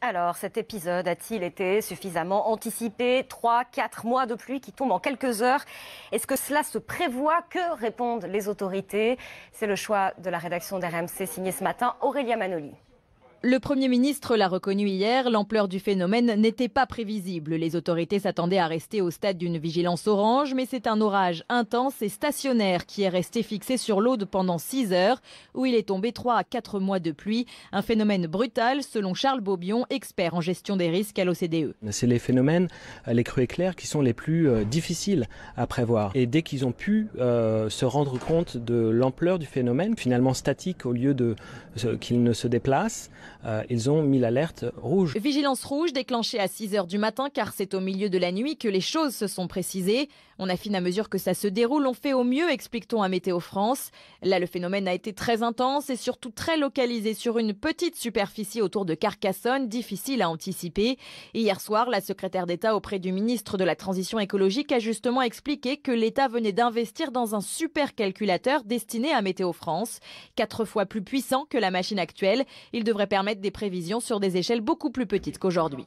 Alors, cet épisode a-t-il été suffisamment anticipé Trois, quatre mois de pluie qui tombent en quelques heures. Est-ce que cela se prévoit Que répondent les autorités C'est le choix de la rédaction d'RMC signée ce matin Aurélia Manoli. Le Premier ministre l'a reconnu hier, l'ampleur du phénomène n'était pas prévisible. Les autorités s'attendaient à rester au stade d'une vigilance orange, mais c'est un orage intense et stationnaire qui est resté fixé sur l'Aude pendant 6 heures, où il est tombé 3 à 4 mois de pluie. Un phénomène brutal, selon Charles Bobion, expert en gestion des risques à l'OCDE. C'est les phénomènes, les crues éclairs, qui sont les plus euh, difficiles à prévoir. Et dès qu'ils ont pu euh, se rendre compte de l'ampleur du phénomène, finalement statique au lieu de euh, qu'il ne se déplace, euh, ils ont mis l'alerte rouge. Vigilance rouge déclenchée à 6 heures du matin car c'est au milieu de la nuit que les choses se sont précisées. On affine à mesure que ça se déroule, on fait au mieux, explique-t-on à Météo France. Là, le phénomène a été très intense et surtout très localisé sur une petite superficie autour de Carcassonne, difficile à anticiper. hier soir, la secrétaire d'État auprès du ministre de la Transition écologique a justement expliqué que l'État venait d'investir dans un super calculateur destiné à Météo France, quatre fois plus puissant que la machine actuelle. Il devrait permettre permettent des prévisions sur des échelles beaucoup plus petites qu'aujourd'hui.